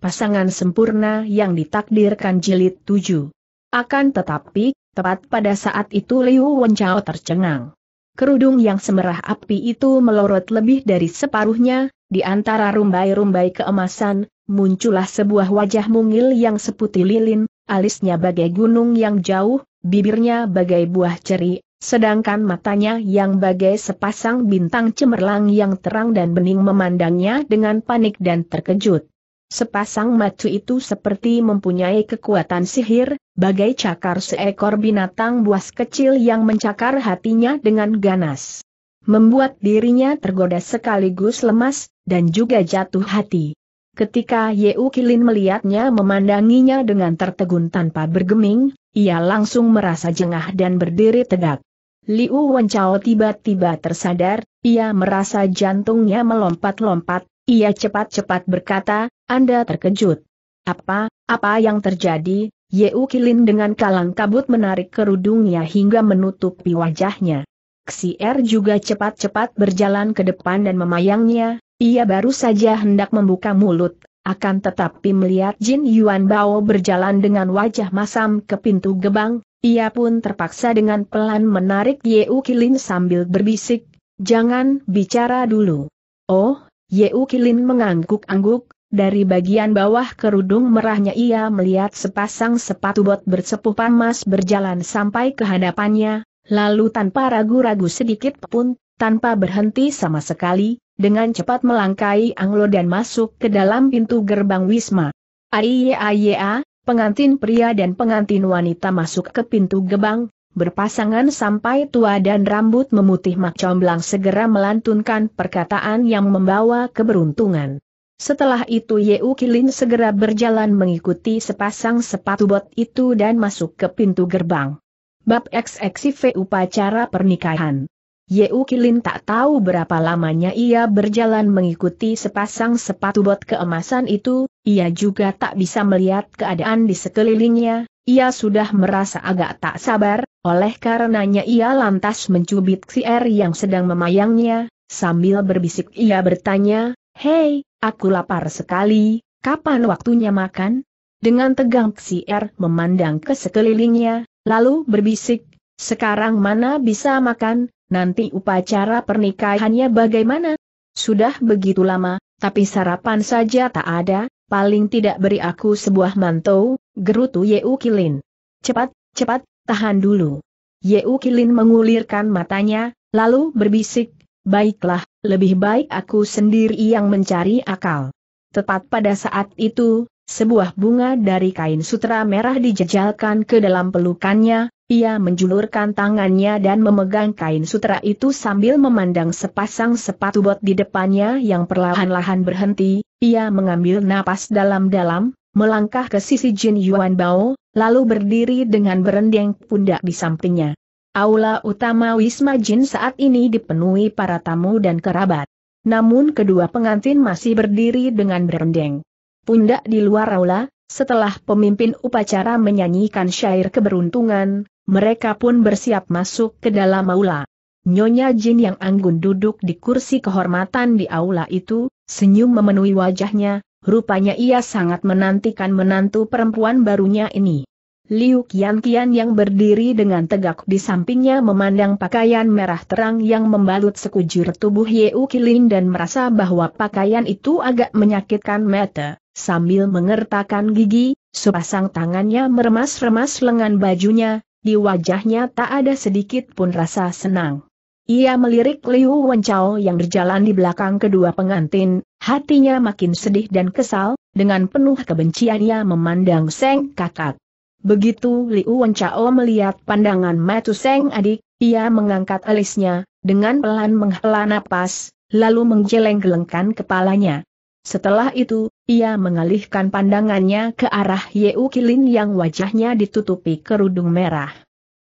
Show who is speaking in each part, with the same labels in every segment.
Speaker 1: pasangan sempurna yang ditakdirkan jilid 7. Akan tetapi, tepat pada saat itu Liu Wenchao tercengang. Kerudung yang semerah api itu melorot lebih dari separuhnya, di antara rumbai-rumbai keemasan, muncullah sebuah wajah mungil yang seputih lilin, alisnya bagai gunung yang jauh, bibirnya bagai buah ceri, sedangkan matanya yang bagai sepasang bintang cemerlang yang terang dan bening memandangnya dengan panik dan terkejut. Sepasang macu itu seperti mempunyai kekuatan sihir, bagai cakar seekor binatang buas kecil yang mencakar hatinya dengan ganas. Membuat dirinya tergoda sekaligus lemas, dan juga jatuh hati. Ketika Yeu Kilin melihatnya memandanginya dengan tertegun tanpa bergeming, ia langsung merasa jengah dan berdiri tegak. Liu Wenchao tiba-tiba tersadar, ia merasa jantungnya melompat-lompat, ia cepat-cepat berkata, Anda terkejut. Apa, apa yang terjadi? Yeu Kilin dengan kalang kabut menarik kerudungnya hingga menutupi wajahnya. Xier juga cepat-cepat berjalan ke depan dan memayangnya, ia baru saja hendak membuka mulut, akan tetapi melihat Jin Yuan Bao berjalan dengan wajah masam ke pintu gebang, ia pun terpaksa dengan pelan menarik Yeu Kilin sambil berbisik, jangan bicara dulu. Oh, Yeu Kilin mengangguk-angguk, dari bagian bawah kerudung merahnya ia melihat sepasang sepatu bot bersepuh panas berjalan sampai ke hadapannya, lalu tanpa ragu-ragu sedikit pun, tanpa berhenti sama sekali, dengan cepat melangkai Anglo dan masuk ke dalam pintu gerbang Wisma. Aiya pengantin pria dan pengantin wanita masuk ke pintu gerbang berpasangan sampai tua dan rambut memutih Mak Comblang segera melantunkan perkataan yang membawa keberuntungan. Setelah itu Yeu Kilin segera berjalan mengikuti sepasang sepatu bot itu dan masuk ke pintu gerbang. Bab XXV Upacara Pernikahan Yeu Kilin tak tahu berapa lamanya ia berjalan mengikuti sepasang sepatu bot keemasan itu, ia juga tak bisa melihat keadaan di sekelilingnya, ia sudah merasa agak tak sabar, oleh karenanya ia lantas mencubit si R er yang sedang memayangnya, sambil berbisik ia bertanya, Hei, aku lapar sekali, kapan waktunya makan? Dengan tegang si R er memandang ke sekelilingnya, lalu berbisik, sekarang mana bisa makan, nanti upacara pernikahannya bagaimana? Sudah begitu lama, tapi sarapan saja tak ada, paling tidak beri aku sebuah mantau, gerutu Yeu Kilin. Cepat, cepat, tahan dulu. Yeu Kilin mengulirkan matanya, lalu berbisik, baiklah, lebih baik aku sendiri yang mencari akal. Tepat pada saat itu, sebuah bunga dari kain sutra merah dijejalkan ke dalam pelukannya, ia menjulurkan tangannya dan memegang kain sutra itu sambil memandang sepasang sepatu bot di depannya yang perlahan-lahan berhenti, ia mengambil napas dalam-dalam, melangkah ke sisi Jin Yuan Bao, lalu berdiri dengan berendeng pundak di sampingnya. Aula utama Wisma Jin saat ini dipenuhi para tamu dan kerabat. Namun kedua pengantin masih berdiri dengan berendeng. Pundak di luar aula, setelah pemimpin upacara menyanyikan syair keberuntungan, mereka pun bersiap masuk ke dalam aula. Nyonya Jin yang anggun duduk di kursi kehormatan di aula itu, senyum memenuhi wajahnya, rupanya ia sangat menantikan menantu perempuan barunya ini. Liu Qian yang berdiri dengan tegak di sampingnya memandang pakaian merah terang yang membalut sekujur tubuh Yeu Kilin dan merasa bahwa pakaian itu agak menyakitkan mata. Sambil mengertakkan gigi, sepasang tangannya meremas-remas lengan bajunya, di wajahnya tak ada sedikit pun rasa senang. Ia melirik Liu Wenchao yang berjalan di belakang kedua pengantin, hatinya makin sedih dan kesal, dengan penuh kebencian ia memandang Seng kakak. Begitu Liu Wenchao melihat pandangan matu Seng adik, ia mengangkat alisnya, dengan pelan menghela napas, lalu menggeleng-gelengkan kepalanya. Setelah itu, ia mengalihkan pandangannya ke arah Yeu Kilin yang wajahnya ditutupi kerudung merah.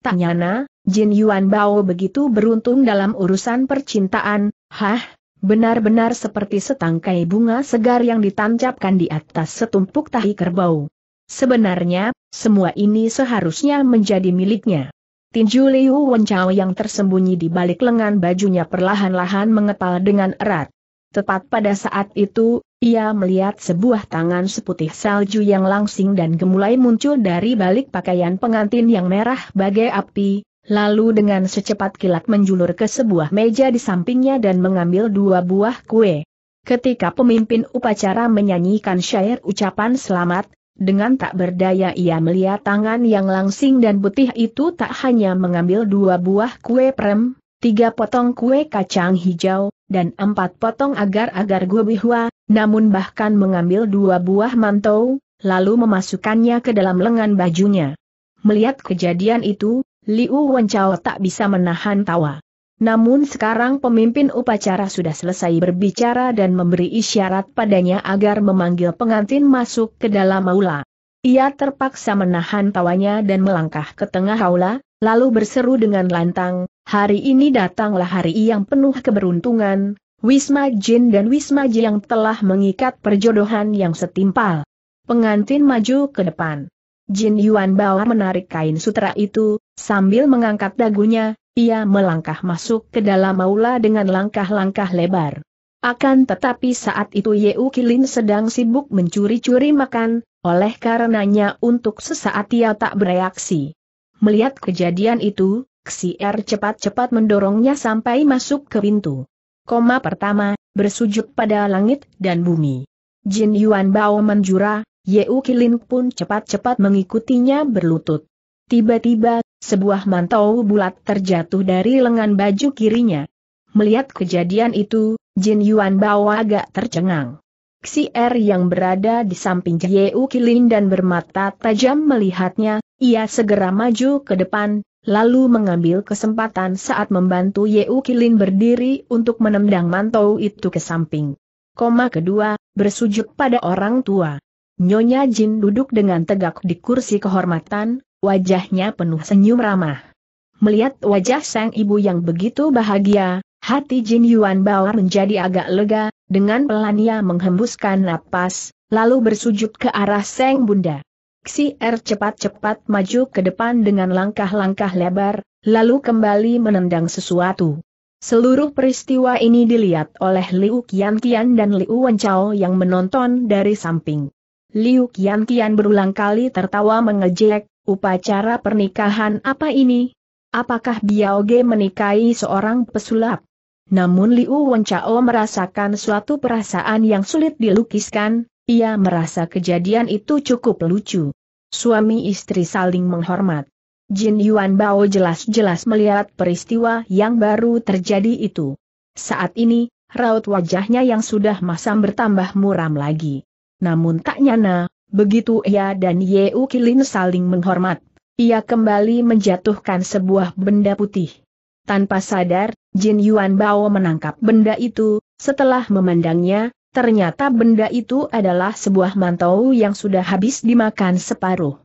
Speaker 1: Tanyana. Jin Yuan Bao begitu beruntung dalam urusan percintaan, hah, benar-benar seperti setangkai bunga segar yang ditancapkan di atas setumpuk tahi kerbau. Sebenarnya, semua ini seharusnya menjadi miliknya. Tinju Liu Wencao yang tersembunyi di balik lengan bajunya perlahan-lahan mengepal dengan erat. Tepat pada saat itu, ia melihat sebuah tangan seputih salju yang langsing dan gemulai muncul dari balik pakaian pengantin yang merah bagai api, lalu dengan secepat kilat menjulur ke sebuah meja di sampingnya dan mengambil dua buah kue. Ketika pemimpin upacara menyanyikan syair ucapan selamat, dengan tak berdaya ia melihat tangan yang langsing dan putih itu tak hanya mengambil dua buah kue prem, tiga potong kue kacang hijau, dan empat potong agar-agar gubihwa, namun bahkan mengambil dua buah mantau, lalu memasukkannya ke dalam lengan bajunya. Melihat kejadian itu, Liu Wenchao tak bisa menahan tawa. Namun sekarang pemimpin upacara sudah selesai berbicara dan memberi isyarat padanya agar memanggil pengantin masuk ke dalam aula. Ia terpaksa menahan tawanya dan melangkah ke tengah aula, lalu berseru dengan lantang, hari ini datanglah hari yang penuh keberuntungan, Wisma Jin dan Wisma Ji yang telah mengikat perjodohan yang setimpal. Pengantin maju ke depan. Jin Yuan Bao menarik kain sutra itu, sambil mengangkat dagunya, ia melangkah masuk ke dalam aula dengan langkah-langkah lebar. Akan tetapi saat itu Yeu Kilin sedang sibuk mencuri-curi makan, oleh karenanya untuk sesaat ia tak bereaksi. Melihat kejadian itu, Er cepat-cepat mendorongnya sampai masuk ke pintu. Koma pertama, bersujud pada langit dan bumi. Jin Yuan Bao menjura, Yeu Kilin pun cepat-cepat mengikutinya berlutut. Tiba-tiba, sebuah mantau bulat terjatuh dari lengan baju kirinya. Melihat kejadian itu, Jin Yuan Bawa agak tercengang. R er yang berada di samping Yeu Kilin dan bermata tajam melihatnya, ia segera maju ke depan, lalu mengambil kesempatan saat membantu Yeu Kilin berdiri untuk menendang mantau itu ke samping. Koma kedua, bersujud pada orang tua. Nyonya Jin duduk dengan tegak di kursi kehormatan, wajahnya penuh senyum ramah. Melihat wajah sang ibu yang begitu bahagia, hati Jin Yuan bawar menjadi agak lega, dengan pelan ia menghembuskan napas, lalu bersujud ke arah sang bunda. Xi Er cepat-cepat maju ke depan dengan langkah-langkah lebar, lalu kembali menendang sesuatu. Seluruh peristiwa ini dilihat oleh Liu Qiantian dan Liu Wenchao yang menonton dari samping. Liu Qian Qian berulang kali tertawa mengejek, upacara pernikahan apa ini? Apakah Biao Ge menikahi seorang pesulap? Namun Liu Wenchao merasakan suatu perasaan yang sulit dilukiskan, ia merasa kejadian itu cukup lucu. Suami istri saling menghormat. Jin Yuan Bao jelas-jelas melihat peristiwa yang baru terjadi itu. Saat ini, raut wajahnya yang sudah masam bertambah muram lagi. Namun tak nyana, begitu ia dan Ye Kilin saling menghormat, ia kembali menjatuhkan sebuah benda putih. Tanpa sadar, Jin Yuan Bao menangkap benda itu, setelah memandangnya, ternyata benda itu adalah sebuah mantau yang sudah habis dimakan separuh.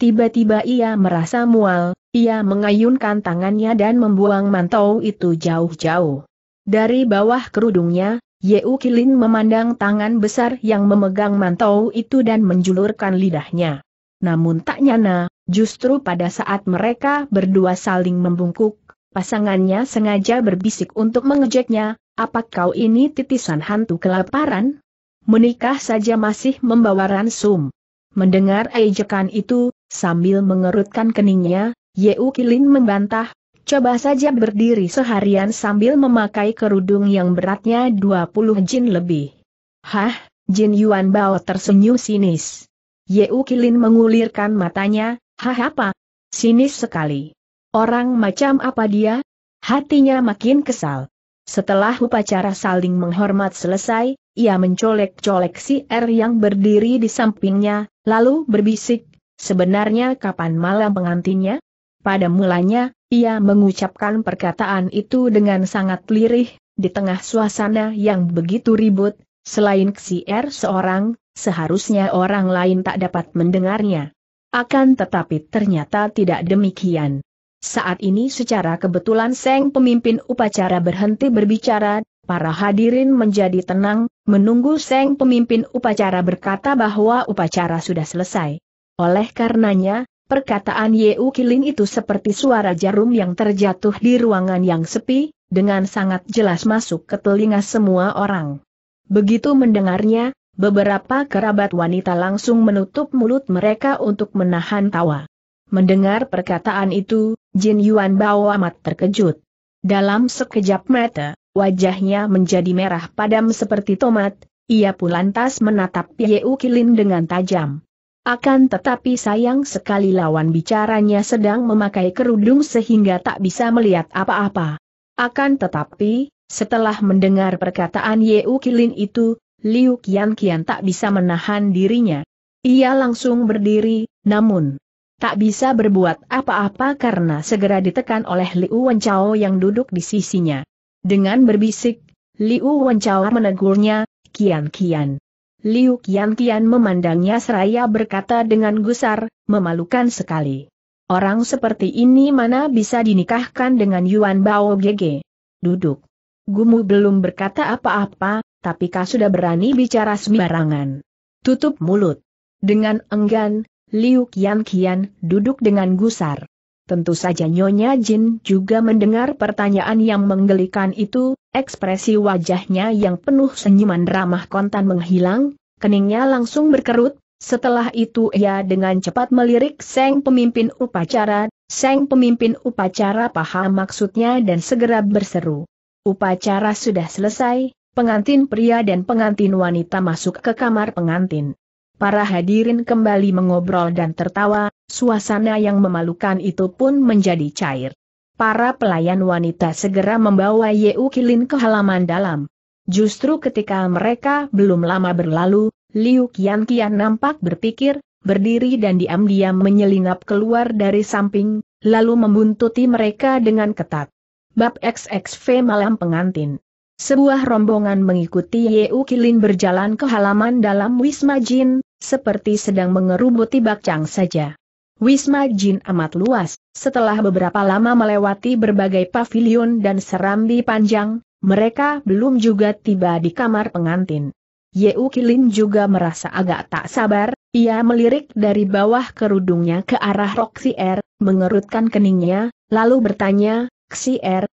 Speaker 1: Tiba-tiba ia merasa mual, ia mengayunkan tangannya dan membuang mantau itu jauh-jauh. Dari bawah kerudungnya, Yeu Kilin memandang tangan besar yang memegang mantau itu dan menjulurkan lidahnya. Namun tak nyana, justru pada saat mereka berdua saling membungkuk, pasangannya sengaja berbisik untuk mengejeknya, apa kau ini titisan hantu kelaparan? Menikah saja masih membawa ransum. Mendengar ejekan itu, sambil mengerutkan keningnya, Yeu Kilin membantah, Coba saja berdiri seharian sambil memakai kerudung yang beratnya 20 jin lebih. Hah, Jin Yuan Bao tersenyum sinis. Ye Ukilin mengulirkan matanya, hah apa? Sinis sekali. Orang macam apa dia? Hatinya makin kesal. Setelah upacara saling menghormat selesai, ia mencolek-colek si R er yang berdiri di sampingnya, lalu berbisik, sebenarnya kapan malam pengantinnya? Pada mulanya, ia mengucapkan perkataan itu dengan sangat lirih, di tengah suasana yang begitu ribut, selain Er seorang, seharusnya orang lain tak dapat mendengarnya. Akan tetapi ternyata tidak demikian. Saat ini secara kebetulan Seng pemimpin upacara berhenti berbicara, para hadirin menjadi tenang, menunggu Seng pemimpin upacara berkata bahwa upacara sudah selesai. Oleh karenanya, Perkataan Yeu Kilin itu seperti suara jarum yang terjatuh di ruangan yang sepi, dengan sangat jelas masuk ke telinga semua orang. Begitu mendengarnya, beberapa kerabat wanita langsung menutup mulut mereka untuk menahan tawa. Mendengar perkataan itu, Jin Yuan Bao amat terkejut. Dalam sekejap mata, wajahnya menjadi merah padam seperti tomat, ia pun lantas menatap Yeu Kilin dengan tajam. Akan tetapi sayang sekali lawan bicaranya sedang memakai kerudung sehingga tak bisa melihat apa-apa. Akan tetapi, setelah mendengar perkataan Yeu Kilin itu, Liu Qian Qian tak bisa menahan dirinya. Ia langsung berdiri, namun tak bisa berbuat apa-apa karena segera ditekan oleh Liu Wenchao yang duduk di sisinya. Dengan berbisik, Liu Wenchao menegurnya, Kian Kian. Liu Qian Qian memandangnya seraya berkata dengan gusar, memalukan sekali. Orang seperti ini mana bisa dinikahkan dengan Yuan Bao Gege? Duduk. Gumu belum berkata apa-apa, tapi kau sudah berani bicara sembarangan. Tutup mulut. Dengan enggan, Liu Qian Qian duduk dengan gusar. Tentu saja Nyonya Jin juga mendengar pertanyaan yang menggelikan itu, Ekspresi wajahnya yang penuh senyuman ramah kontan menghilang, keningnya langsung berkerut, setelah itu ia dengan cepat melirik Seng pemimpin upacara, Seng pemimpin upacara paham maksudnya dan segera berseru. Upacara sudah selesai, pengantin pria dan pengantin wanita masuk ke kamar pengantin. Para hadirin kembali mengobrol dan tertawa, suasana yang memalukan itu pun menjadi cair para pelayan wanita segera membawa Yeu Kilin ke halaman dalam. Justru ketika mereka belum lama berlalu, Liu Qian Qian nampak berpikir, berdiri dan diam-diam menyelinap keluar dari samping, lalu membuntuti mereka dengan ketat. Bab XXV Malam Pengantin Sebuah rombongan mengikuti Yeu Kilin berjalan ke halaman dalam Wisma Jin, seperti sedang mengerubuti bakcang saja. Wisma Jin amat luas, setelah beberapa lama melewati berbagai pavilion dan serambi panjang, mereka belum juga tiba di kamar pengantin. Yeu Kilin juga merasa agak tak sabar, ia melirik dari bawah kerudungnya ke arah Roxy Air, mengerutkan keningnya, lalu bertanya, Xier,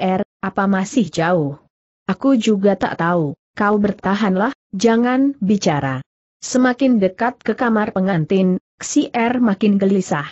Speaker 1: Air, apa masih jauh? Aku juga tak tahu, kau bertahanlah, jangan bicara. Semakin dekat ke kamar pengantin, Si R er makin gelisah.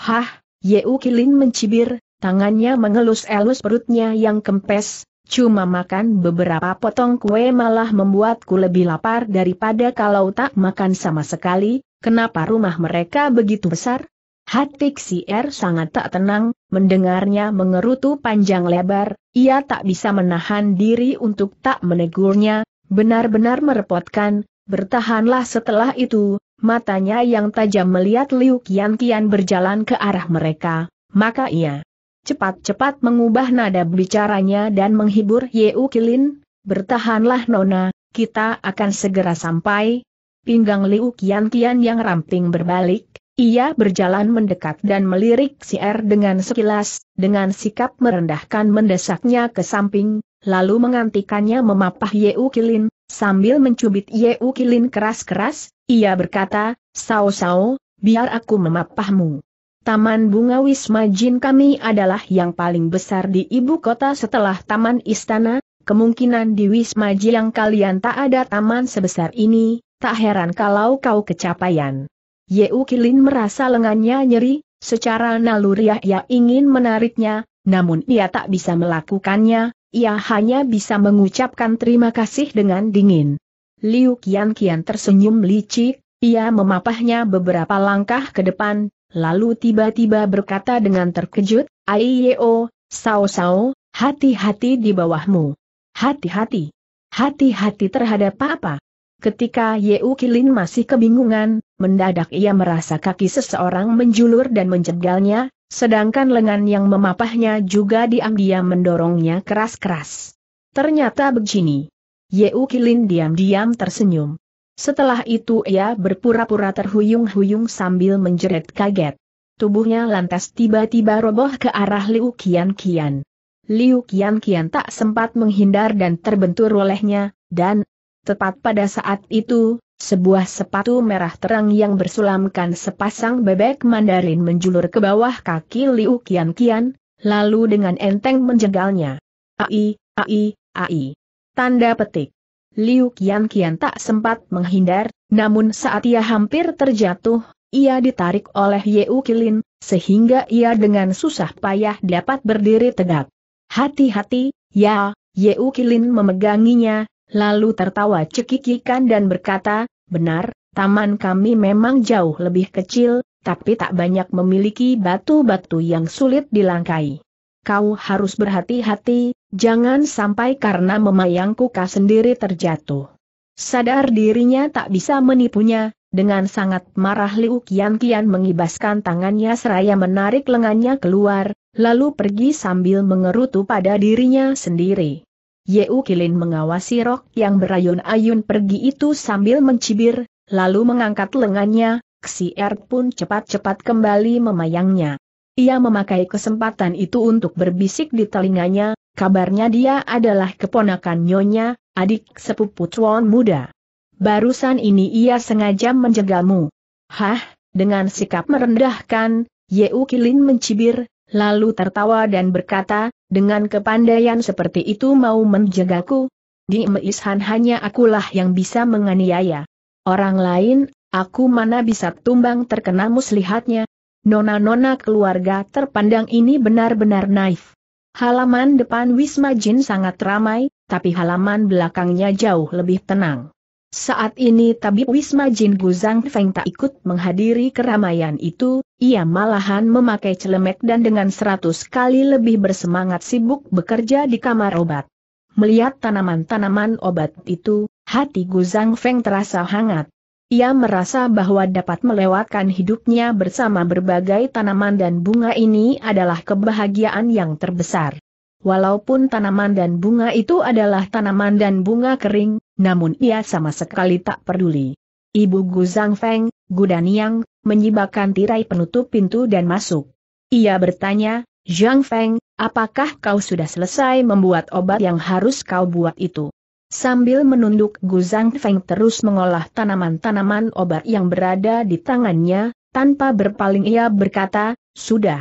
Speaker 1: Hah, Yeu Kilin mencibir, tangannya mengelus-elus perutnya yang kempes, cuma makan beberapa potong kue malah membuatku lebih lapar daripada kalau tak makan sama sekali, kenapa rumah mereka begitu besar? Hati si R er sangat tak tenang, mendengarnya mengerutu panjang lebar, ia tak bisa menahan diri untuk tak menegurnya, benar-benar merepotkan, bertahanlah setelah itu, matanya yang tajam melihat Liu Qianqian Qian berjalan ke arah mereka, maka ia cepat-cepat mengubah nada bicaranya dan menghibur U Kilin, bertahanlah Nona, kita akan segera sampai. Pinggang Liu Qianqian Qian yang ramping berbalik, ia berjalan mendekat dan melirik si Er dengan sekilas, dengan sikap merendahkan mendesaknya ke samping, lalu mengantikannya memapah U Kilin, sambil mencubit U Kilin keras-keras, ia berkata, Sao-sao, biar aku memapahmu. Taman Bunga Wisma Jin kami adalah yang paling besar di ibu kota setelah Taman Istana, kemungkinan di Wisma Jin yang kalian tak ada taman sebesar ini, tak heran kalau kau kecapaian. Ye Kilin merasa lengannya nyeri, secara naluriah ia ingin menariknya, namun ia tak bisa melakukannya, ia hanya bisa mengucapkan terima kasih dengan dingin. Liu Kian Kian tersenyum licik, ia memapahnya beberapa langkah ke depan, lalu tiba-tiba berkata dengan terkejut, Aiyo, Sao Sao, hati-hati di bawahmu. Hati-hati. Hati-hati terhadap apa? Ketika Yeu Kilin masih kebingungan, mendadak ia merasa kaki seseorang menjulur dan menjegalnya, sedangkan lengan yang memapahnya juga diam-diam mendorongnya keras-keras. Ternyata begini. Yeu Kilin diam-diam tersenyum. Setelah itu ia berpura-pura terhuyung-huyung sambil menjerit kaget. Tubuhnya lantas tiba-tiba roboh ke arah Liu Kian Kian. Liu Kian Kian tak sempat menghindar dan terbentur olehnya, dan tepat pada saat itu, sebuah sepatu merah terang yang bersulamkan sepasang bebek mandarin menjulur ke bawah kaki Liu Kian Kian, lalu dengan enteng menjegalnya. Ai, ai, ai. Tanda petik. Liu Qian Qian tak sempat menghindar, namun saat ia hampir terjatuh, ia ditarik oleh U Kilin, sehingga ia dengan susah payah dapat berdiri tegak. Hati-hati, ya, U Kilin memeganginya, lalu tertawa cekikikan dan berkata, benar, taman kami memang jauh lebih kecil, tapi tak banyak memiliki batu-batu yang sulit dilangkai. Kau harus berhati-hati, Jangan sampai karena memayang kuka sendiri terjatuh. Sadar dirinya tak bisa menipunya, dengan sangat marah Liu Kian Kian mengibaskan tangannya seraya menarik lengannya keluar, lalu pergi sambil mengerutu pada dirinya sendiri. Yeu Kilin mengawasi rok yang berayun-ayun pergi itu sambil mencibir, lalu mengangkat lengannya, Xier pun cepat-cepat kembali memayangnya. Ia memakai kesempatan itu untuk berbisik di telinganya, Kabarnya dia adalah keponakan Nyonya, adik sepupu Tuan Muda. Barusan ini ia sengaja menjegalmu. Hah, dengan sikap merendahkan, Yeu Kilin mencibir, lalu tertawa dan berkata, dengan kepandaian seperti itu mau menjegaku? Di Meishan hanya akulah yang bisa menganiaya. Orang lain, aku mana bisa tumbang terkena muslihatnya. Nona-nona keluarga terpandang ini benar-benar naif. Halaman depan Wisma Jin sangat ramai, tapi halaman belakangnya jauh lebih tenang. Saat ini tabib Wisma Jin Guzang Feng tak ikut menghadiri keramaian itu, ia malahan memakai celemek dan dengan seratus kali lebih bersemangat sibuk bekerja di kamar obat. Melihat tanaman-tanaman obat itu, hati Guzang Feng terasa hangat. Ia merasa bahwa dapat melewatkan hidupnya bersama berbagai tanaman dan bunga ini adalah kebahagiaan yang terbesar. Walaupun tanaman dan bunga itu adalah tanaman dan bunga kering, namun ia sama sekali tak peduli. Ibu Gu Zhangfeng, Feng, Daniang, menyibakkan tirai penutup pintu dan masuk. Ia bertanya, Zhang Feng, apakah kau sudah selesai membuat obat yang harus kau buat itu? Sambil menunduk Gu Zhang Feng terus mengolah tanaman-tanaman obat yang berada di tangannya, tanpa berpaling ia berkata, Sudah.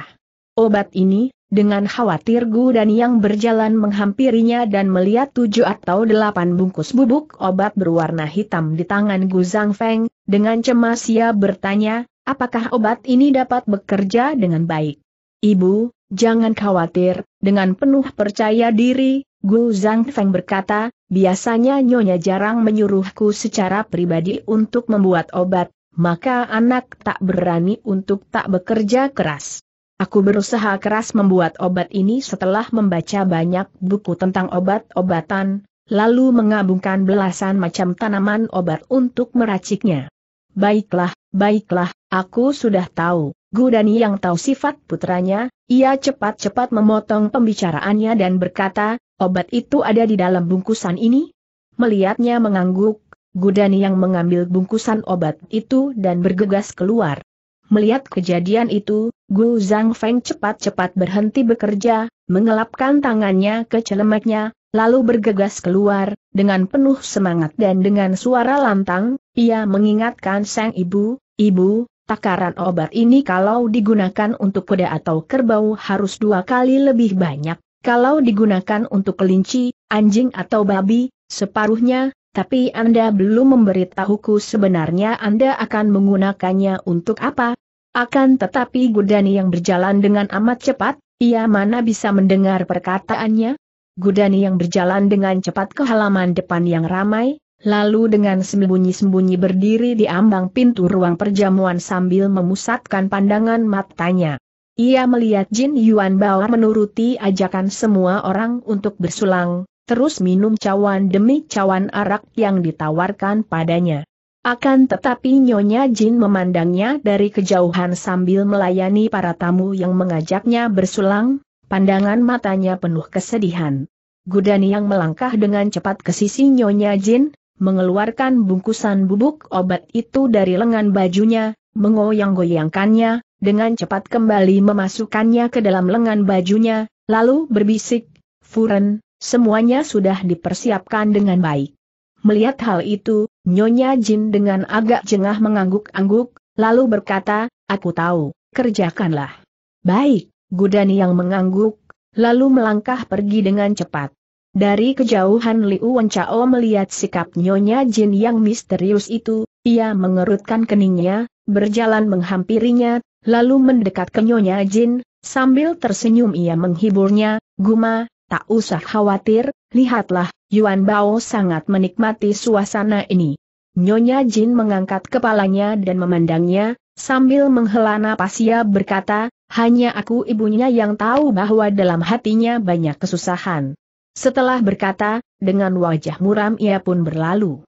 Speaker 1: Obat ini, dengan khawatir Gu dan yang berjalan menghampirinya dan melihat tujuh atau delapan bungkus bubuk obat berwarna hitam di tangan Gu Zhang Feng, dengan cemas ia bertanya, apakah obat ini dapat bekerja dengan baik? Ibu, jangan khawatir, dengan penuh percaya diri, Gu Zhang Feng berkata, Biasanya Nyonya jarang menyuruhku secara pribadi untuk membuat obat, maka anak tak berani untuk tak bekerja keras. Aku berusaha keras membuat obat ini setelah membaca banyak buku tentang obat-obatan, lalu mengabungkan belasan macam tanaman obat untuk meraciknya. Baiklah, baiklah, aku sudah tahu. Gudani yang tahu sifat putranya, ia cepat-cepat memotong pembicaraannya dan berkata, Obat itu ada di dalam bungkusan ini? Melihatnya mengangguk, Gudani yang mengambil bungkusan obat itu dan bergegas keluar. Melihat kejadian itu, Gu Zhang Feng cepat-cepat berhenti bekerja, mengelapkan tangannya ke celemeknya, lalu bergegas keluar, dengan penuh semangat dan dengan suara lantang, ia mengingatkan sang ibu, Ibu, takaran obat ini kalau digunakan untuk kuda atau kerbau harus dua kali lebih banyak. Kalau digunakan untuk kelinci, anjing atau babi, separuhnya, tapi Anda belum memberitahuku sebenarnya Anda akan menggunakannya untuk apa. Akan tetapi Gudani yang berjalan dengan amat cepat, ia mana bisa mendengar perkataannya? Gudani yang berjalan dengan cepat ke halaman depan yang ramai, lalu dengan sembunyi-sembunyi berdiri di ambang pintu ruang perjamuan sambil memusatkan pandangan matanya. Ia melihat Jin Yuan Bao menuruti ajakan semua orang untuk bersulang, terus minum cawan demi cawan arak yang ditawarkan padanya. Akan tetapi Nyonya Jin memandangnya dari kejauhan sambil melayani para tamu yang mengajaknya bersulang, pandangan matanya penuh kesedihan. Gudani yang melangkah dengan cepat ke sisi Nyonya Jin, mengeluarkan bungkusan bubuk obat itu dari lengan bajunya, mengoyang-goyangkannya, dengan cepat kembali memasukkannya ke dalam lengan bajunya, lalu berbisik, Furen, semuanya sudah dipersiapkan dengan baik. Melihat hal itu, Nyonya Jin dengan agak jengah mengangguk-angguk, lalu berkata, aku tahu, kerjakanlah. Baik, Gudani yang mengangguk, lalu melangkah pergi dengan cepat. Dari kejauhan Liu Wencao melihat sikap Nyonya Jin yang misterius itu, ia mengerutkan keningnya, berjalan menghampirinya, Lalu mendekat ke Nyonya Jin, sambil tersenyum ia menghiburnya, Guma, tak usah khawatir, lihatlah, Yuan Bao sangat menikmati suasana ini. Nyonya Jin mengangkat kepalanya dan memandangnya, sambil menghela napas ia berkata, hanya aku ibunya yang tahu bahwa dalam hatinya banyak kesusahan. Setelah berkata, dengan wajah muram ia pun berlalu.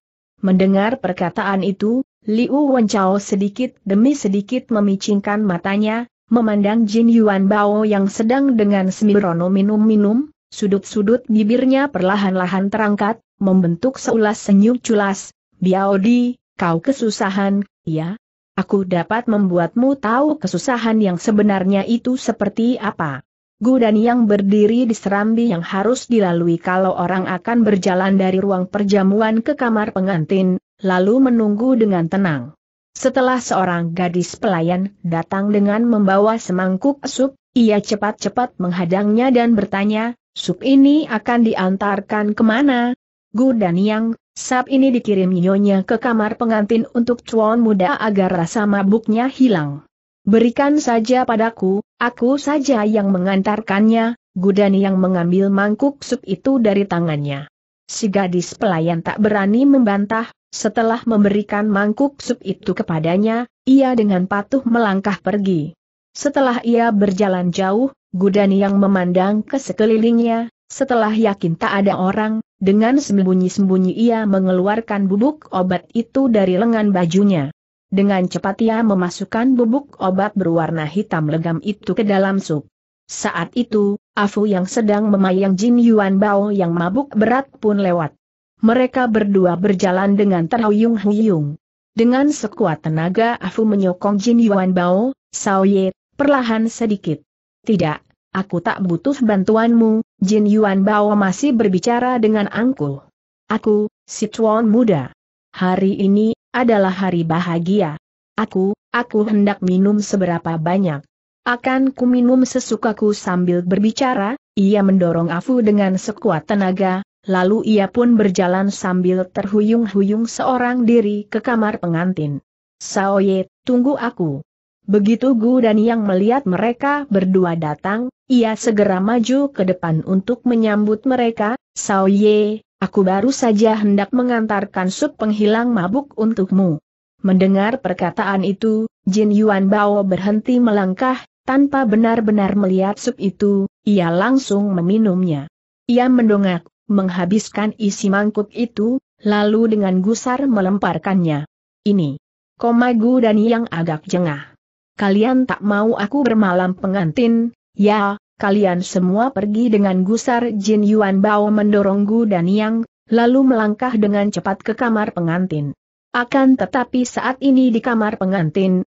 Speaker 1: Mendengar perkataan itu, Liu Wenchao sedikit demi sedikit memicingkan matanya, memandang Jin Yuan Bao yang sedang dengan semirono minum-minum, sudut-sudut bibirnya perlahan-lahan terangkat, membentuk seulas senyum culas, Biao Di, kau kesusahan, ya? Aku dapat membuatmu tahu kesusahan yang sebenarnya itu seperti apa. Gudan yang berdiri di serambi yang harus dilalui kalau orang akan berjalan dari ruang perjamuan ke kamar pengantin, lalu menunggu dengan tenang. Setelah seorang gadis pelayan datang dengan membawa semangkuk sup, ia cepat-cepat menghadangnya dan bertanya, sup ini akan diantarkan kemana? Gu dan Yang, sap ini dikirim nyonya ke kamar pengantin untuk cuan muda agar rasa mabuknya hilang. Berikan saja padaku, aku saja yang mengantarkannya, Gudan yang mengambil mangkuk sup itu dari tangannya. Si gadis pelayan tak berani membantah, setelah memberikan mangkuk sup itu kepadanya, ia dengan patuh melangkah pergi. Setelah ia berjalan jauh, Gudani yang memandang ke sekelilingnya, setelah yakin tak ada orang, dengan sembunyi-sembunyi ia mengeluarkan bubuk obat itu dari lengan bajunya. Dengan cepat ia memasukkan bubuk obat berwarna hitam legam itu ke dalam sup. Saat itu, Afu yang sedang memayang Jin Yuan Bao yang mabuk berat pun lewat mereka berdua berjalan dengan terhuyung-huyung. Dengan sekuat tenaga Afu menyokong Jin Yuan Bao, Sao Ye, perlahan sedikit. Tidak, aku tak butuh bantuanmu, Jin Yuan Bao masih berbicara dengan angkuh. Aku, si Chuan muda. Hari ini, adalah hari bahagia. Aku, aku hendak minum seberapa banyak. Akan ku minum sesukaku sambil berbicara, ia mendorong Afu dengan sekuat tenaga, lalu ia pun berjalan sambil terhuyung-huyung seorang diri ke kamar pengantin. Sao Ye, tunggu aku. Begitu Gu dan yang melihat mereka berdua datang, ia segera maju ke depan untuk menyambut mereka, Sao Ye, aku baru saja hendak mengantarkan sup penghilang mabuk untukmu. Mendengar perkataan itu, Jin Yuan Bao berhenti melangkah, tanpa benar-benar melihat sup itu, ia langsung meminumnya. Ia mendongak menghabiskan isi mangkuk itu, lalu dengan gusar melemparkannya. Ini. Komagu dan yang agak jengah. Kalian tak mau aku bermalam pengantin, ya, kalian semua pergi dengan gusar Jin Yuan Bao mendorong Gu dan Yang, lalu melangkah dengan cepat ke kamar pengantin. Akan tetapi saat ini di kamar pengantin,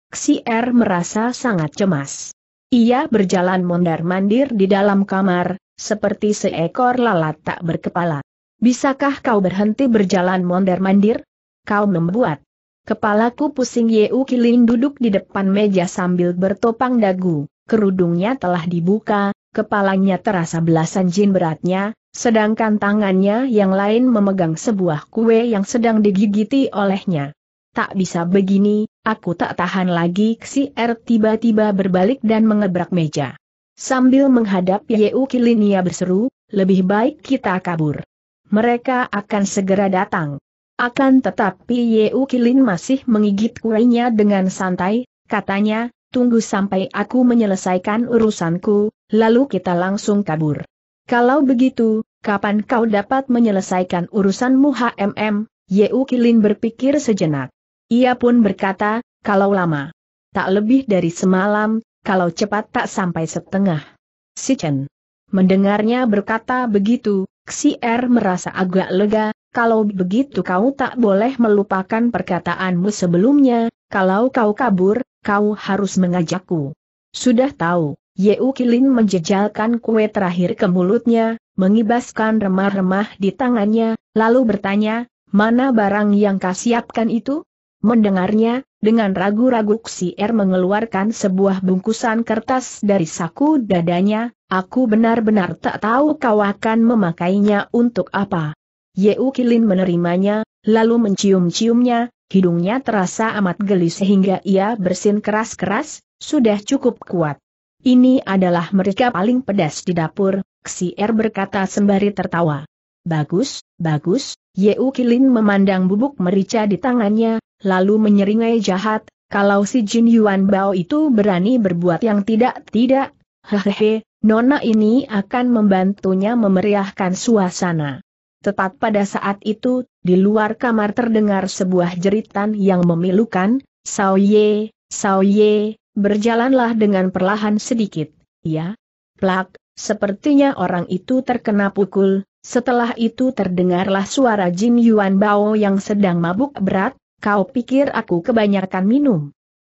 Speaker 1: Er merasa sangat cemas. Ia berjalan mondar-mandir di dalam kamar, seperti seekor lalat tak berkepala. Bisakah kau berhenti berjalan mondar-mandir? Kau membuat kepalaku pusing Yeu Kiling duduk di depan meja sambil bertopang dagu, kerudungnya telah dibuka, kepalanya terasa belasan jin beratnya, sedangkan tangannya yang lain memegang sebuah kue yang sedang digigiti olehnya. Tak bisa begini, aku tak tahan lagi si R er tiba-tiba berbalik dan mengebrak meja. Sambil menghadap Yeu Kilinia berseru, lebih baik kita kabur. Mereka akan segera datang. Akan tetapi Yeu Kilin masih mengigit kuenya dengan santai, katanya, tunggu sampai aku menyelesaikan urusanku, lalu kita langsung kabur. Kalau begitu, kapan kau dapat menyelesaikan urusanmu HMM? Yeu Kilin berpikir sejenak. Ia pun berkata, kalau lama. Tak lebih dari semalam, kalau cepat tak sampai setengah. Si Chen. Mendengarnya berkata begitu, Er merasa agak lega, kalau begitu kau tak boleh melupakan perkataanmu sebelumnya, kalau kau kabur, kau harus mengajakku. Sudah tahu, Yeu Kilin menjejalkan kue terakhir ke mulutnya, mengibaskan remah-remah di tangannya, lalu bertanya, mana barang yang kasiapkan itu? Mendengarnya, dengan ragu-ragu Xier mengeluarkan sebuah bungkusan kertas dari saku dadanya, aku benar-benar tak tahu kau akan memakainya untuk apa. Yeu Kilin menerimanya, lalu mencium-ciumnya, hidungnya terasa amat geli sehingga ia bersin keras-keras, sudah cukup kuat. Ini adalah mereka paling pedas di dapur, Xier berkata sembari tertawa. Bagus, bagus, Yeu Kilin memandang bubuk merica di tangannya, lalu menyeringai jahat, kalau si Jin Yuan Bao itu berani berbuat yang tidak-tidak, hehehe, nona ini akan membantunya memeriahkan suasana. Tepat pada saat itu, di luar kamar terdengar sebuah jeritan yang memilukan, Sao Ye, Sao Ye, berjalanlah dengan perlahan sedikit, ya. Plak, sepertinya orang itu terkena pukul, setelah itu terdengarlah suara Jin Yuan Bao yang sedang mabuk berat, Kau pikir aku kebanyakan minum?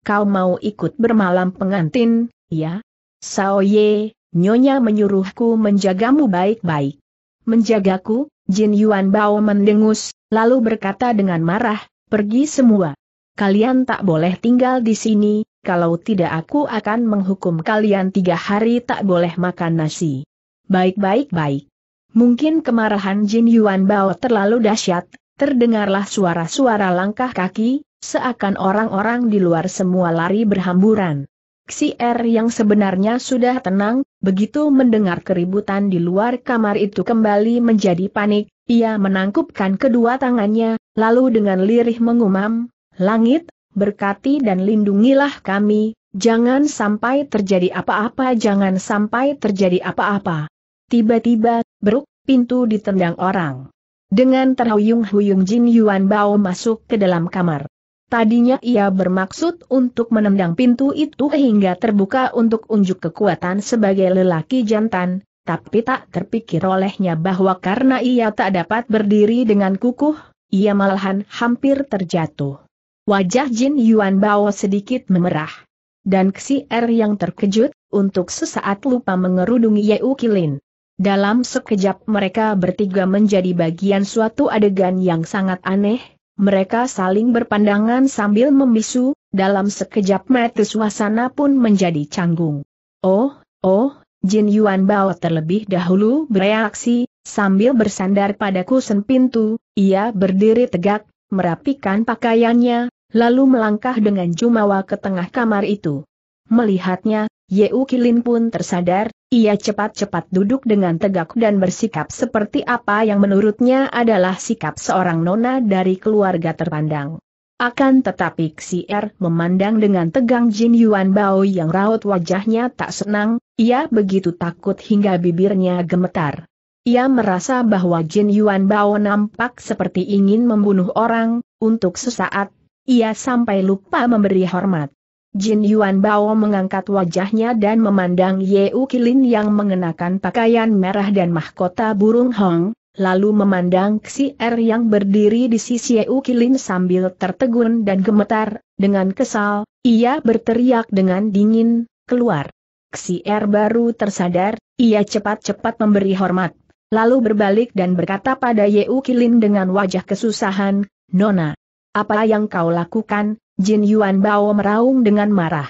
Speaker 1: Kau mau ikut bermalam pengantin, ya? Sao Ye, Nyonya menyuruhku menjagamu baik-baik. Menjagaku, Jin Yuan Bao mendengus, lalu berkata dengan marah, pergi semua. Kalian tak boleh tinggal di sini, kalau tidak aku akan menghukum kalian tiga hari tak boleh makan nasi. Baik-baik baik. Mungkin kemarahan Jin Yuan Bao terlalu dahsyat, terdengarlah suara-suara langkah kaki, seakan orang-orang di luar semua lari berhamburan. Si R er yang sebenarnya sudah tenang, begitu mendengar keributan di luar kamar itu kembali menjadi panik, ia menangkupkan kedua tangannya, lalu dengan lirih mengumam, Langit, berkati dan lindungilah kami, jangan sampai terjadi apa-apa jangan sampai terjadi apa-apa. Tiba-tiba, beruk, pintu ditendang orang. Dengan terhuyung-huyung Jin Yuan Bao masuk ke dalam kamar. Tadinya ia bermaksud untuk menendang pintu itu hingga terbuka untuk unjuk kekuatan sebagai lelaki jantan, tapi tak terpikir olehnya bahwa karena ia tak dapat berdiri dengan kukuh, ia malahan hampir terjatuh. Wajah Jin Yuan Bao sedikit memerah. Dan Xi Er yang terkejut, untuk sesaat lupa mengerudungi Yeu Kilin. Dalam sekejap mereka bertiga menjadi bagian suatu adegan yang sangat aneh, mereka saling berpandangan sambil membisu, dalam sekejap mata suasana pun menjadi canggung. Oh, oh, Jin Yuan Bao terlebih dahulu bereaksi, sambil bersandar pada kusen pintu, ia berdiri tegak, merapikan pakaiannya, lalu melangkah dengan jumawa ke tengah kamar itu. Melihatnya, Ye Kilin pun tersadar, ia cepat-cepat duduk dengan tegak dan bersikap seperti apa yang menurutnya adalah sikap seorang nona dari keluarga terpandang. Akan tetapi Er memandang dengan tegang Jin Yuan Bao yang raut wajahnya tak senang, ia begitu takut hingga bibirnya gemetar. Ia merasa bahwa Jin Yuan Bao nampak seperti ingin membunuh orang, untuk sesaat, ia sampai lupa memberi hormat. Jin Yuan Bao mengangkat wajahnya dan memandang U Kilin yang mengenakan pakaian merah dan mahkota burung hong, lalu memandang Xi Er yang berdiri di sisi U Kilin sambil tertegun dan gemetar, dengan kesal, ia berteriak dengan dingin, keluar. Xi Er baru tersadar, ia cepat-cepat memberi hormat, lalu berbalik dan berkata pada U Kilin dengan wajah kesusahan, Nona, apa yang kau lakukan, Jin Yuan Bao meraung dengan marah.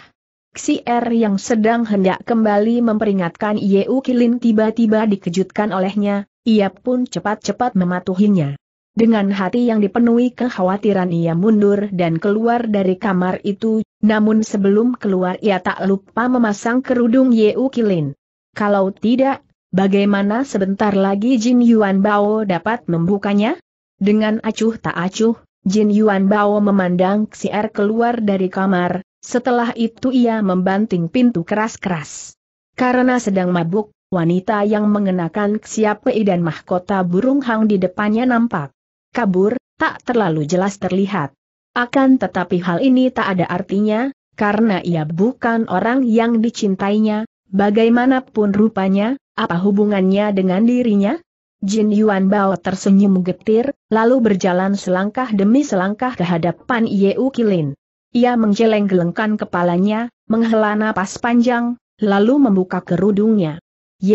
Speaker 1: Er yang sedang hendak kembali memperingatkan Yeu Kilin tiba-tiba dikejutkan olehnya, ia pun cepat-cepat mematuhinya. Dengan hati yang dipenuhi kekhawatiran ia mundur dan keluar dari kamar itu, namun sebelum keluar ia tak lupa memasang kerudung Yeu Kilin. Kalau tidak, bagaimana sebentar lagi Jin Yuan Bao dapat membukanya? Dengan acuh tak acuh, Jin Yuan Bao memandang Xier keluar dari kamar, setelah itu ia membanting pintu keras-keras. Karena sedang mabuk, wanita yang mengenakan Xiapei dan mahkota burung hang di depannya nampak. Kabur, tak terlalu jelas terlihat. Akan tetapi hal ini tak ada artinya, karena ia bukan orang yang dicintainya, bagaimanapun rupanya, apa hubungannya dengan dirinya? Jin Yuan Bao tersenyum getir, lalu berjalan selangkah demi selangkah ke hadapan U Kilin. Ia menggeleng-gelengkan kepalanya, menghela napas panjang, lalu membuka kerudungnya.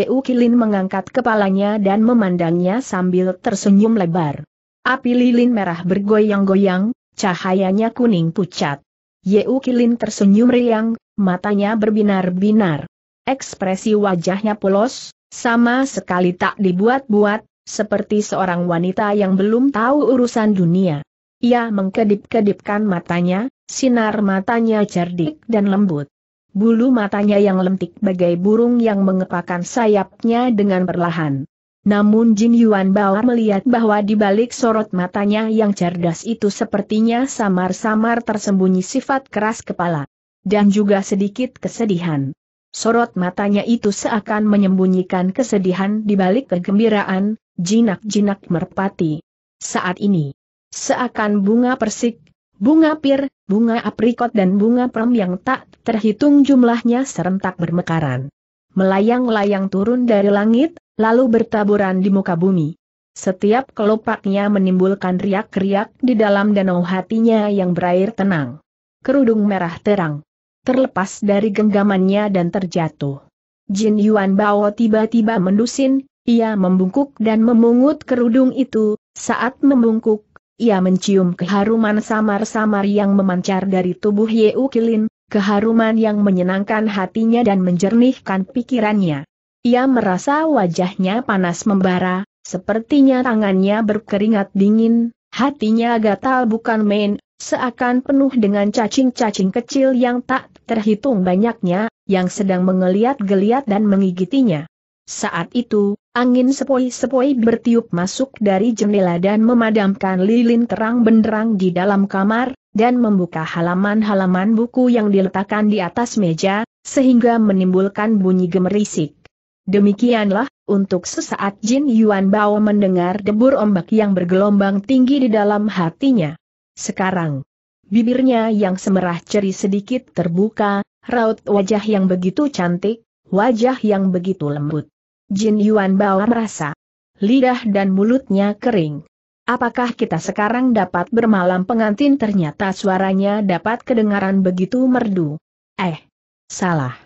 Speaker 1: U Kilin mengangkat kepalanya dan memandangnya sambil tersenyum lebar. Api lilin merah bergoyang-goyang, cahayanya kuning pucat. U Kilin tersenyum riang, matanya berbinar-binar. Ekspresi wajahnya polos, sama sekali tak dibuat-buat, seperti seorang wanita yang belum tahu urusan dunia. Ia mengkedip-kedipkan matanya, sinar matanya cerdik dan lembut. Bulu matanya yang lentik bagai burung yang mengepakkan sayapnya dengan perlahan. Namun Jin Yuan Bao melihat bahwa di balik sorot matanya yang cerdas itu sepertinya samar-samar tersembunyi sifat keras kepala. Dan juga sedikit kesedihan. Sorot matanya itu seakan menyembunyikan kesedihan di balik kegembiraan, jinak-jinak merpati. Saat ini, seakan bunga persik, bunga pir, bunga aprikot dan bunga prem yang tak terhitung jumlahnya serentak bermekaran. Melayang-layang turun dari langit, lalu bertaburan di muka bumi. Setiap kelopaknya menimbulkan riak-riak di dalam danau hatinya yang berair tenang. Kerudung merah terang terlepas dari genggamannya dan terjatuh. Jin Yuan Bao tiba-tiba mendusin, ia membungkuk dan memungut kerudung itu, saat membungkuk, ia mencium keharuman samar-samar yang memancar dari tubuh U Kilin, keharuman yang menyenangkan hatinya dan menjernihkan pikirannya. Ia merasa wajahnya panas membara, sepertinya tangannya berkeringat dingin, hatinya gatal bukan main, Seakan penuh dengan cacing-cacing kecil yang tak terhitung banyaknya, yang sedang mengeliat-geliat dan mengigitinya. Saat itu, angin sepoi-sepoi bertiup masuk dari jendela dan memadamkan lilin terang benderang di dalam kamar, dan membuka halaman-halaman buku yang diletakkan di atas meja, sehingga menimbulkan bunyi gemerisik. Demikianlah, untuk sesaat Jin Yuan Bao mendengar debur ombak yang bergelombang tinggi di dalam hatinya. Sekarang, bibirnya yang semerah ceri sedikit terbuka, raut wajah yang begitu cantik, wajah yang begitu lembut. Jin Yuan Bao merasa lidah dan mulutnya kering. Apakah kita sekarang dapat bermalam pengantin ternyata suaranya dapat kedengaran begitu merdu? Eh, salah.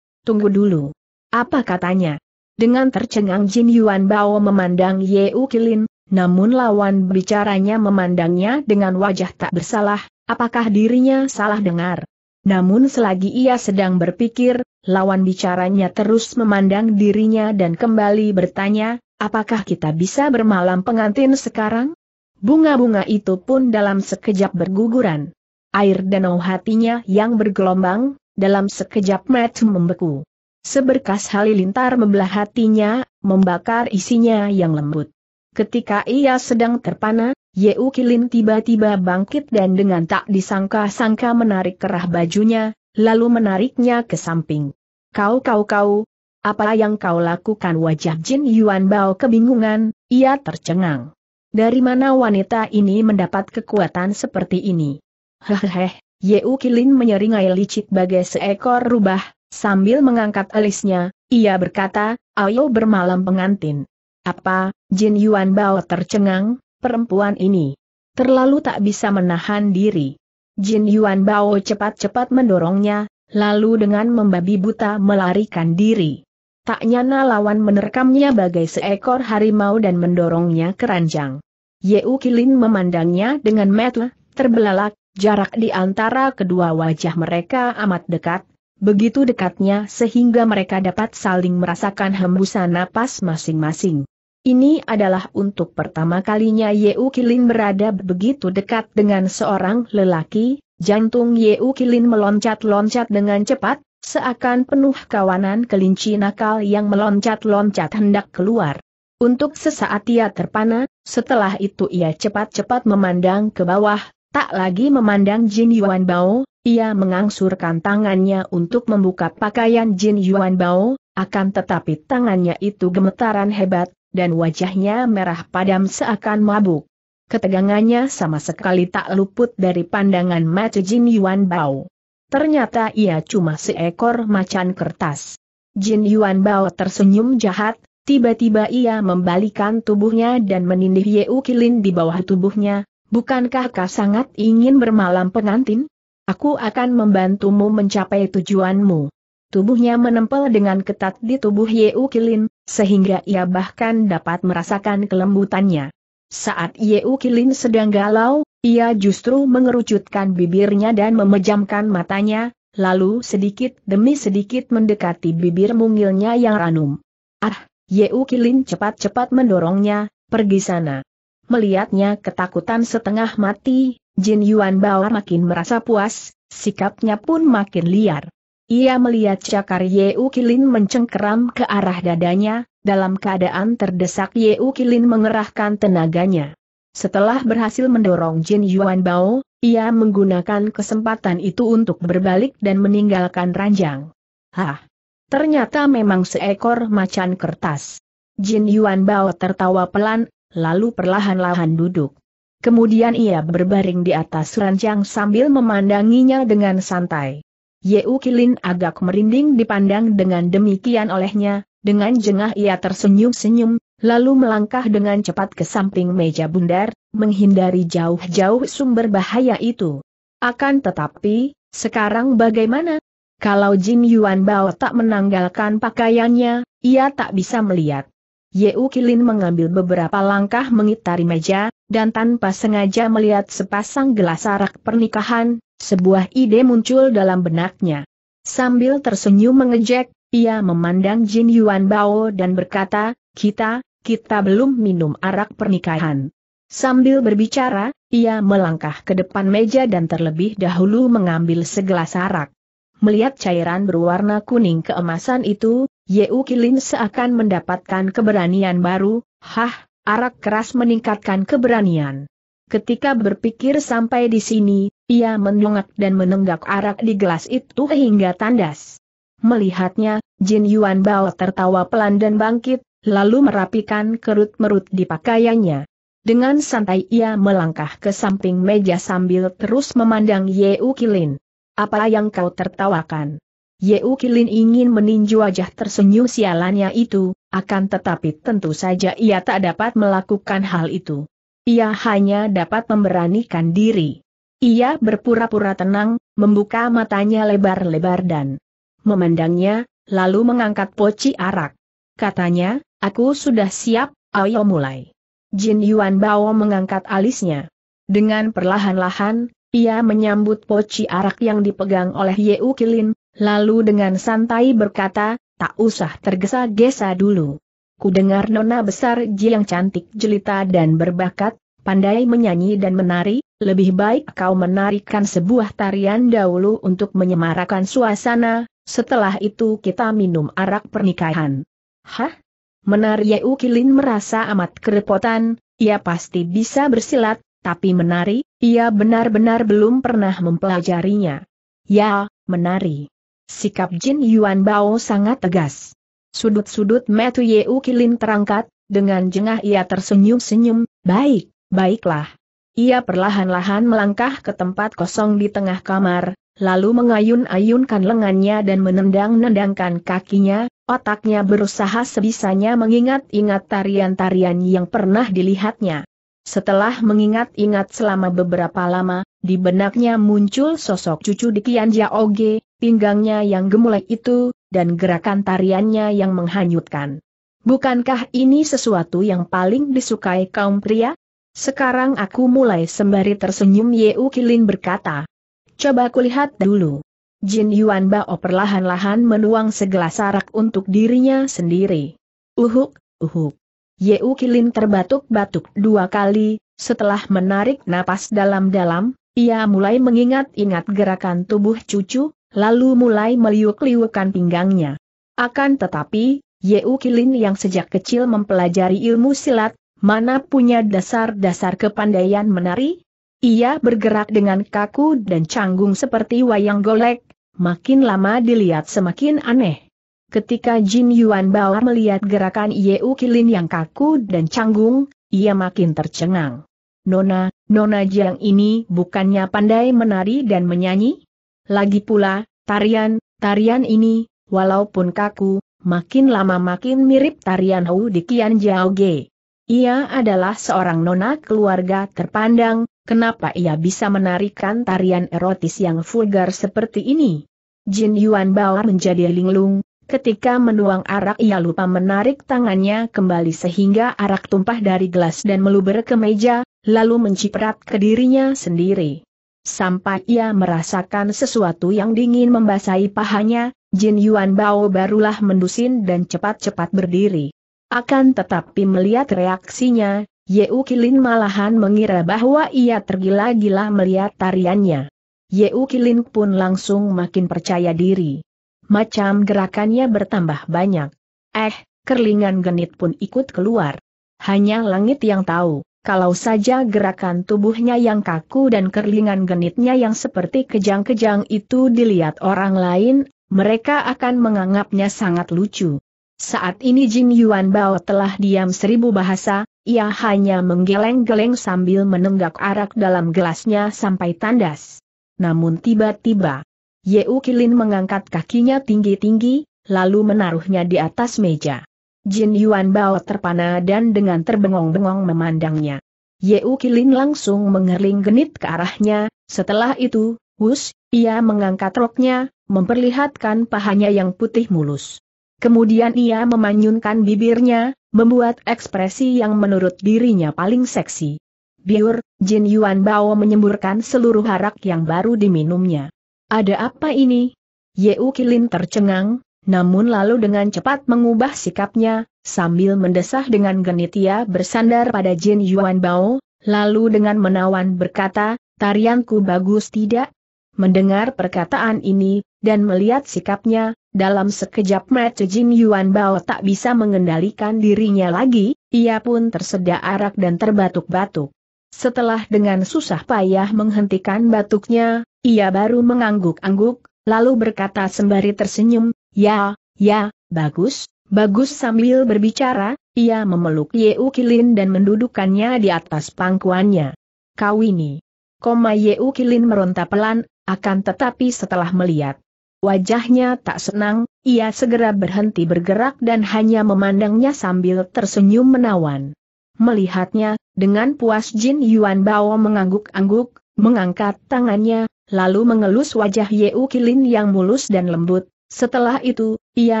Speaker 1: Tunggu dulu. Apa katanya? Dengan tercengang Jin Yuan Bao memandang Ye Kilin, namun lawan bicaranya memandangnya dengan wajah tak bersalah, apakah dirinya salah dengar. Namun selagi ia sedang berpikir, lawan bicaranya terus memandang dirinya dan kembali bertanya, apakah kita bisa bermalam pengantin sekarang? Bunga-bunga itu pun dalam sekejap berguguran. Air danau hatinya yang bergelombang, dalam sekejap mati membeku. Seberkas halilintar membelah hatinya, membakar isinya yang lembut. Ketika ia sedang terpana, Yeu Kilin tiba-tiba bangkit dan dengan tak disangka-sangka menarik kerah bajunya, lalu menariknya ke samping. Kau kau kau, apa yang kau lakukan wajah Jin Yuan Bao kebingungan, ia tercengang. Dari mana wanita ini mendapat kekuatan seperti ini? Hehehe, Yeu Kilin menyeringai licik bagai seekor rubah, sambil mengangkat alisnya, ia berkata, ayo bermalam pengantin. Apa, Jin Yuan Bao tercengang, perempuan ini. Terlalu tak bisa menahan diri. Jin Yuan Bao cepat-cepat mendorongnya, lalu dengan membabi buta melarikan diri. Tak nyana lawan menerkamnya bagai seekor harimau dan mendorongnya keranjang. Yeu Kilin memandangnya dengan metu, terbelalak, jarak di antara kedua wajah mereka amat dekat, begitu dekatnya sehingga mereka dapat saling merasakan hembusan napas masing-masing. Ini adalah untuk pertama kalinya Yeu Kilin berada begitu dekat dengan seorang lelaki, jantung Yeu Kilin meloncat-loncat dengan cepat, seakan penuh kawanan kelinci nakal yang meloncat-loncat hendak keluar. Untuk sesaat ia terpana, setelah itu ia cepat-cepat memandang ke bawah, tak lagi memandang Jin Yuan Bao, ia mengangsurkan tangannya untuk membuka pakaian Jin Yuan Bao, akan tetapi tangannya itu gemetaran hebat, dan wajahnya merah padam seakan mabuk. Ketegangannya sama sekali tak luput dari pandangan mata Jin Yuan Bao. Ternyata ia cuma seekor macan kertas. Jin Yuan Bao tersenyum jahat, tiba-tiba ia membalikan tubuhnya dan menindih Yeu Kilin di bawah tubuhnya, bukankah kau sangat ingin bermalam pengantin? Aku akan membantumu mencapai tujuanmu. Tubuhnya menempel dengan ketat di tubuh Yeu Kilin, sehingga ia bahkan dapat merasakan kelembutannya. Saat Yeu Kilin sedang galau, ia justru mengerucutkan bibirnya dan memejamkan matanya, lalu sedikit demi sedikit mendekati bibir mungilnya yang ranum. Ah, Yeu Kilin cepat-cepat mendorongnya, pergi sana. Melihatnya ketakutan setengah mati, Jin Yuan Bao makin merasa puas, sikapnya pun makin liar. Ia melihat cakar Yeu Kilin mencengkeram ke arah dadanya, dalam keadaan terdesak Yeu Kilin mengerahkan tenaganya. Setelah berhasil mendorong Jin Yuan Bao, ia menggunakan kesempatan itu untuk berbalik dan meninggalkan ranjang. Hah! Ternyata memang seekor macan kertas. Jin Yuan Bao tertawa pelan, lalu perlahan-lahan duduk. Kemudian ia berbaring di atas ranjang sambil memandanginya dengan santai. Yeu Kilin agak merinding dipandang dengan demikian olehnya, dengan jengah ia tersenyum-senyum, lalu melangkah dengan cepat ke samping meja bundar, menghindari jauh-jauh sumber bahaya itu. Akan tetapi, sekarang bagaimana? Kalau Jin Yuan Bao tak menanggalkan pakaiannya, ia tak bisa melihat. Yeu Kilin mengambil beberapa langkah mengitari meja, dan tanpa sengaja melihat sepasang gelas arak pernikahan, sebuah ide muncul dalam benaknya. Sambil tersenyum mengejek, ia memandang Jin Yuan Bao dan berkata, kita, kita belum minum arak pernikahan. Sambil berbicara, ia melangkah ke depan meja dan terlebih dahulu mengambil segelas arak. Melihat cairan berwarna kuning keemasan itu, Ye Kilin seakan mendapatkan keberanian baru, hah, arak keras meningkatkan keberanian. Ketika berpikir sampai di sini, ia menungak dan menenggak arak di gelas itu hingga tandas. Melihatnya, Jin Yuan Bao tertawa pelan dan bangkit, lalu merapikan kerut-merut di pakaiannya. Dengan santai ia melangkah ke samping meja sambil terus memandang Ye U Kilin. Apa yang kau tertawakan? Ye U Kilin ingin meninju wajah tersenyum sialannya itu, akan tetapi tentu saja ia tak dapat melakukan hal itu. Ia hanya dapat memberanikan diri. Ia berpura-pura tenang, membuka matanya lebar-lebar dan memandangnya, lalu mengangkat poci arak. Katanya, aku sudah siap, ayo mulai. Jin Yuan Bao mengangkat alisnya. Dengan perlahan-lahan, ia menyambut poci arak yang dipegang oleh U Kilin, lalu dengan santai berkata, tak usah tergesa-gesa dulu. Kudengar nona besar Ji yang cantik jelita dan berbakat, pandai menyanyi dan menari, lebih baik kau menarikan sebuah tarian dahulu untuk menyemarakan suasana, setelah itu kita minum arak pernikahan. Hah? Menari Yeu Kilin merasa amat kerepotan, ia pasti bisa bersilat, tapi menari, ia benar-benar belum pernah mempelajarinya. Ya, menari. Sikap Jin Yuan Bao sangat tegas. Sudut-sudut metu Yeu Kilin terangkat, dengan jengah ia tersenyum-senyum, baik, baiklah. Ia perlahan-lahan melangkah ke tempat kosong di tengah kamar, lalu mengayun-ayunkan lengannya dan menendang-nendangkan kakinya, otaknya berusaha sebisanya mengingat-ingat tarian-tarian yang pernah dilihatnya. Setelah mengingat-ingat selama beberapa lama, di benaknya muncul sosok cucu di Kian Jaoge, pinggangnya yang gemulai itu, dan gerakan tariannya yang menghanyutkan. Bukankah ini sesuatu yang paling disukai kaum pria? Sekarang aku mulai sembari tersenyum Yeu Kilin berkata. Coba kulihat dulu. Jin Yuan Bao perlahan-lahan menuang segelas arak untuk dirinya sendiri. Uhuk, uhuk. Yeu Kilin terbatuk-batuk dua kali, setelah menarik napas dalam-dalam, ia mulai mengingat-ingat gerakan tubuh cucu, lalu mulai meliuk-liukan pinggangnya. Akan tetapi, Yeu Kilin yang sejak kecil mempelajari ilmu silat, mana punya dasar-dasar kepandaian menari? Ia bergerak dengan kaku dan canggung seperti wayang golek, makin lama dilihat semakin aneh. Ketika Jin Yuan Bao melihat gerakan Yeu Kilin yang kaku dan canggung, ia makin tercengang. Nona, Nona Jiang ini bukannya pandai menari dan menyanyi? Lagi pula, tarian, tarian ini, walaupun kaku, makin lama makin mirip tarian Hou di Kian Jiao Ge. Ia adalah seorang nona keluarga terpandang, kenapa ia bisa menarikan tarian erotis yang vulgar seperti ini? Jin Yuan Bao menjadi linglung, ketika menuang arak ia lupa menarik tangannya kembali sehingga arak tumpah dari gelas dan meluber ke meja, lalu menciprat ke dirinya sendiri. Sampai ia merasakan sesuatu yang dingin membasahi pahanya, Jin Yuan Bao barulah mendusin dan cepat-cepat berdiri. Akan tetapi melihat reaksinya, Yeu Kilin malahan mengira bahwa ia tergila-gila melihat tariannya. Yeu Kilin pun langsung makin percaya diri. Macam gerakannya bertambah banyak. Eh, kerlingan genit pun ikut keluar. Hanya langit yang tahu, kalau saja gerakan tubuhnya yang kaku dan kerlingan genitnya yang seperti kejang-kejang itu dilihat orang lain, mereka akan menganggapnya sangat lucu. Saat ini Jin Yuan Bao telah diam seribu bahasa, ia hanya menggeleng-geleng sambil menenggak arak dalam gelasnya sampai tandas. Namun tiba-tiba, Yeu Kilin mengangkat kakinya tinggi-tinggi, lalu menaruhnya di atas meja. Jin Yuan Bao terpana dan dengan terbengong-bengong memandangnya. Yeu Kilin langsung mengerling genit ke arahnya, setelah itu, hus, ia mengangkat roknya, memperlihatkan pahanya yang putih mulus. Kemudian ia memanyunkan bibirnya, membuat ekspresi yang menurut dirinya paling seksi. Biur, Jin Yuan Bao menyemburkan seluruh harak yang baru diminumnya. Ada apa ini? Yeu Kilin tercengang, namun lalu dengan cepat mengubah sikapnya, sambil mendesah dengan genit ia bersandar pada Jin Yuan Bao, lalu dengan menawan berkata, tarianku bagus tidak? Mendengar perkataan ini, dan melihat sikapnya, dalam sekejap mata Jin Yuan Bao tak bisa mengendalikan dirinya lagi, ia pun tersedak arak dan terbatuk-batuk. Setelah dengan susah payah menghentikan batuknya, ia baru mengangguk-angguk, lalu berkata sembari tersenyum, Ya, ya, bagus, bagus sambil berbicara, ia memeluk U Kilin dan mendudukannya di atas pangkuannya. Kau ini. Koma U Kilin meronta pelan, akan tetapi setelah melihat Wajahnya tak senang, ia segera berhenti bergerak dan hanya memandangnya sambil tersenyum menawan. Melihatnya, dengan puas Jin Yuan Bao mengangguk-angguk, mengangkat tangannya, lalu mengelus wajah U Kilin yang mulus dan lembut. Setelah itu, ia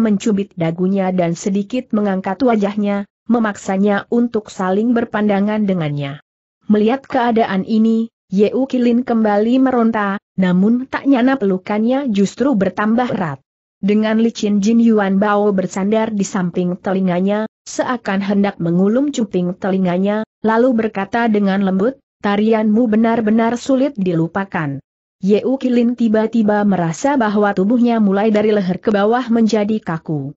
Speaker 1: mencubit dagunya dan sedikit mengangkat wajahnya, memaksanya untuk saling berpandangan dengannya. Melihat keadaan ini, U Kilin kembali meronta, namun tak nyana pelukannya justru bertambah erat. Dengan licin Jin Yuan Bao bersandar di samping telinganya, seakan hendak mengulum cuping telinganya, lalu berkata dengan lembut, tarianmu benar-benar sulit dilupakan. U Kilin tiba-tiba merasa bahwa tubuhnya mulai dari leher ke bawah menjadi kaku.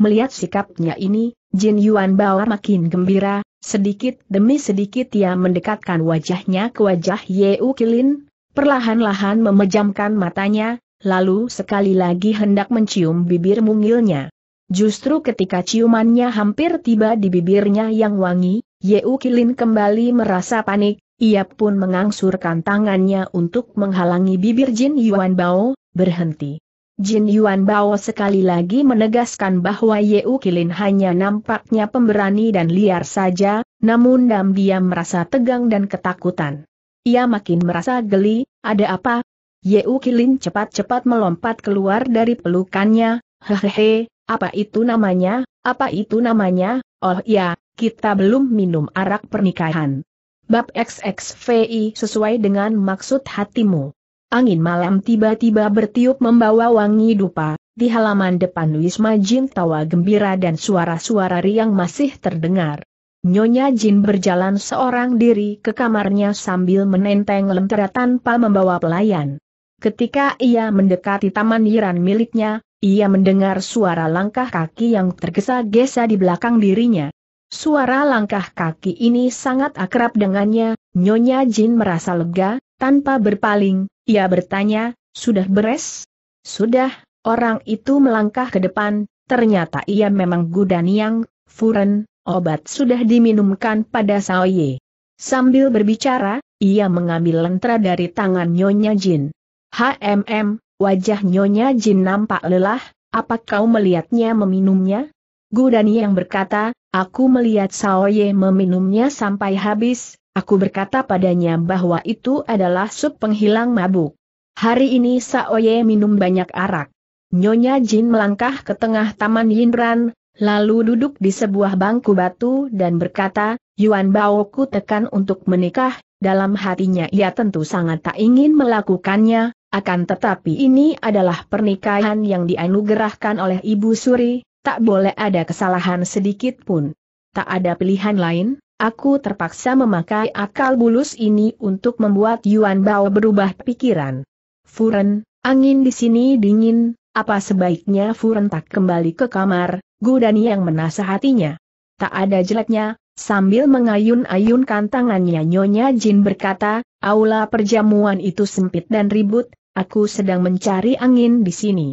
Speaker 1: Melihat sikapnya ini, Jin Yuan Bao makin gembira, sedikit demi sedikit ia mendekatkan wajahnya ke wajah U Kilin, perlahan-lahan memejamkan matanya, lalu sekali lagi hendak mencium bibir mungilnya. Justru ketika ciumannya hampir tiba di bibirnya yang wangi, Yeu Kilin kembali merasa panik, ia pun mengangsurkan tangannya untuk menghalangi bibir Jin Yuan Bao, berhenti. Jin Yuan Bao sekali lagi menegaskan bahwa Yeu Kilin hanya nampaknya pemberani dan liar saja, namun diam-diam merasa tegang dan ketakutan. Ia makin merasa geli, ada apa? Yeu Kilin cepat-cepat melompat keluar dari pelukannya, hehehe, apa itu namanya, apa itu namanya, oh ya, kita belum minum arak pernikahan. Bab XXVI sesuai dengan maksud hatimu. Angin malam tiba-tiba bertiup membawa wangi dupa, di halaman depan Wisma Jin tawa gembira dan suara-suara riang masih terdengar. Nyonya Jin berjalan seorang diri ke kamarnya sambil menenteng lentera tanpa membawa pelayan. Ketika ia mendekati taman yiran miliknya, ia mendengar suara langkah kaki yang tergesa-gesa di belakang dirinya. Suara langkah kaki ini sangat akrab dengannya, Nyonya Jin merasa lega, tanpa berpaling, ia bertanya, sudah beres? Sudah, orang itu melangkah ke depan, ternyata ia memang yang Furen, Obat sudah diminumkan pada Saoye. Sambil berbicara, ia mengambil lentera dari tangan Nyonya Jin. HMM, wajah Nyonya Jin nampak lelah, apa kau melihatnya meminumnya? Gudani yang berkata, aku melihat Saoye meminumnya sampai habis, aku berkata padanya bahwa itu adalah sup penghilang mabuk. Hari ini Saoye minum banyak arak. Nyonya Jin melangkah ke tengah taman Yinran, lalu duduk di sebuah bangku batu dan berkata, Yuan Baoku tekan untuk menikah, dalam hatinya ia tentu sangat tak ingin melakukannya, akan tetapi ini adalah pernikahan yang dianugerahkan oleh Ibu Suri, tak boleh ada kesalahan sedikit pun. Tak ada pilihan lain, aku terpaksa memakai akal bulus ini untuk membuat Yuan Bao berubah pikiran. Furen, angin di sini dingin, apa sebaiknya Fu rentak kembali ke kamar, Gudani yang menasehatinya. Tak ada jeleknya, sambil mengayun-ayunkan tangannya Nyonya Jin berkata, aula perjamuan itu sempit dan ribut, aku sedang mencari angin di sini.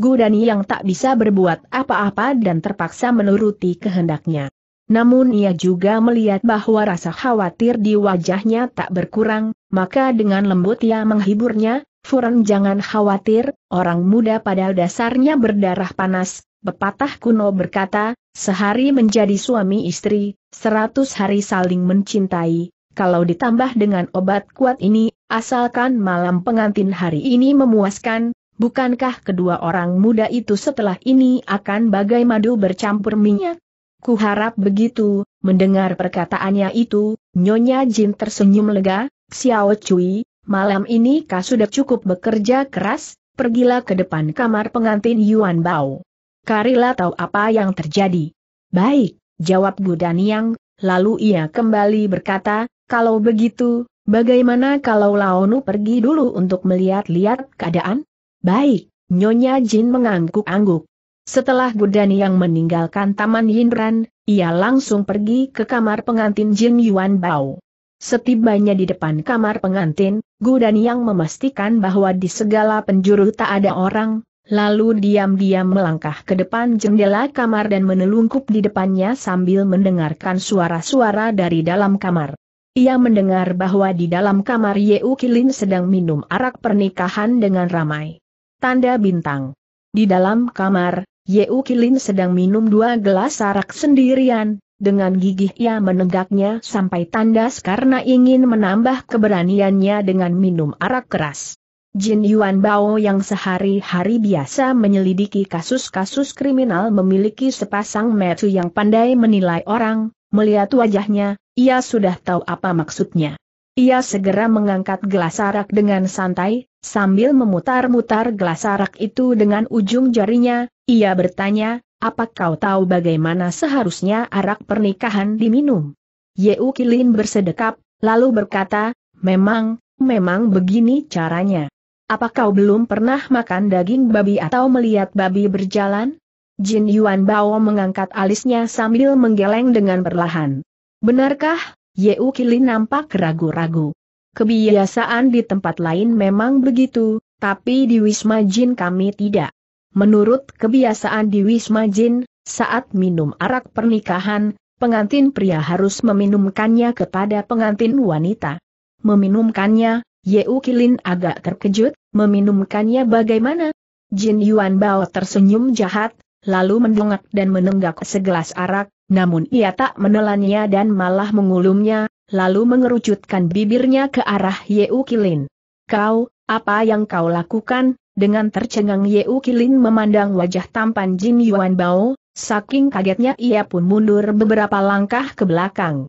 Speaker 1: Gudani yang tak bisa berbuat apa-apa dan terpaksa menuruti kehendaknya. Namun ia juga melihat bahwa rasa khawatir di wajahnya tak berkurang, maka dengan lembut ia menghiburnya, Furan jangan khawatir, orang muda pada dasarnya berdarah panas, pepatah kuno berkata, sehari menjadi suami istri, seratus hari saling mencintai, kalau ditambah dengan obat kuat ini, asalkan malam pengantin hari ini memuaskan, bukankah kedua orang muda itu setelah ini akan bagai madu bercampur minyak? Kuharap begitu, mendengar perkataannya itu, Nyonya Jin tersenyum lega, Xiao Cui, Malam ini kau sudah cukup bekerja keras, pergilah ke depan kamar pengantin Yuan Bao. Karila tahu apa yang terjadi. Baik, jawab Yang, lalu ia kembali berkata, kalau begitu, bagaimana kalau Laonu pergi dulu untuk melihat-lihat keadaan? Baik, Nyonya Jin mengangguk-angguk. Setelah Yang meninggalkan Taman Yinran, ia langsung pergi ke kamar pengantin Jin Yuan Bao. Setibanya di depan kamar pengantin, Gudan yang memastikan bahwa di segala penjuru tak ada orang, lalu diam-diam melangkah ke depan jendela kamar dan menelungkup di depannya sambil mendengarkan suara-suara dari dalam kamar. Ia mendengar bahwa di dalam kamar Yeu Kilin sedang minum arak pernikahan dengan ramai. Tanda bintang. Di dalam kamar, Yeu Kilin sedang minum dua gelas arak sendirian, dengan gigih ia menegaknya sampai tandas karena ingin menambah keberaniannya dengan minum arak keras. Jin Yuan Bao yang sehari-hari biasa menyelidiki kasus-kasus kriminal memiliki sepasang metu yang pandai menilai orang, melihat wajahnya, ia sudah tahu apa maksudnya. Ia segera mengangkat gelas arak dengan santai, sambil memutar-mutar gelas arak itu dengan ujung jarinya, ia bertanya, apa kau tahu bagaimana seharusnya arak pernikahan diminum? Yeu Kilin bersedekap, lalu berkata, memang, memang begini caranya. Apa kau belum pernah makan daging babi atau melihat babi berjalan? Jin Yuan Bao mengangkat alisnya sambil menggeleng dengan perlahan. Benarkah, Yeu Kilin nampak ragu-ragu. Kebiasaan di tempat lain memang begitu, tapi di Wisma Jin kami tidak. Menurut kebiasaan di Wisma Jin, saat minum arak pernikahan, pengantin pria harus meminumkannya kepada pengantin wanita. Meminumkannya, Yeu Kilin agak terkejut, meminumkannya bagaimana? Jin Yuan Bao tersenyum jahat, lalu mendongak dan menenggak segelas arak, namun ia tak menelannya dan malah mengulumnya, lalu mengerucutkan bibirnya ke arah Yeu Kilin. Kau, apa yang kau lakukan, dengan tercengang Yeu Kilin memandang wajah tampan Jin Yuan Bao, saking kagetnya ia pun mundur beberapa langkah ke belakang.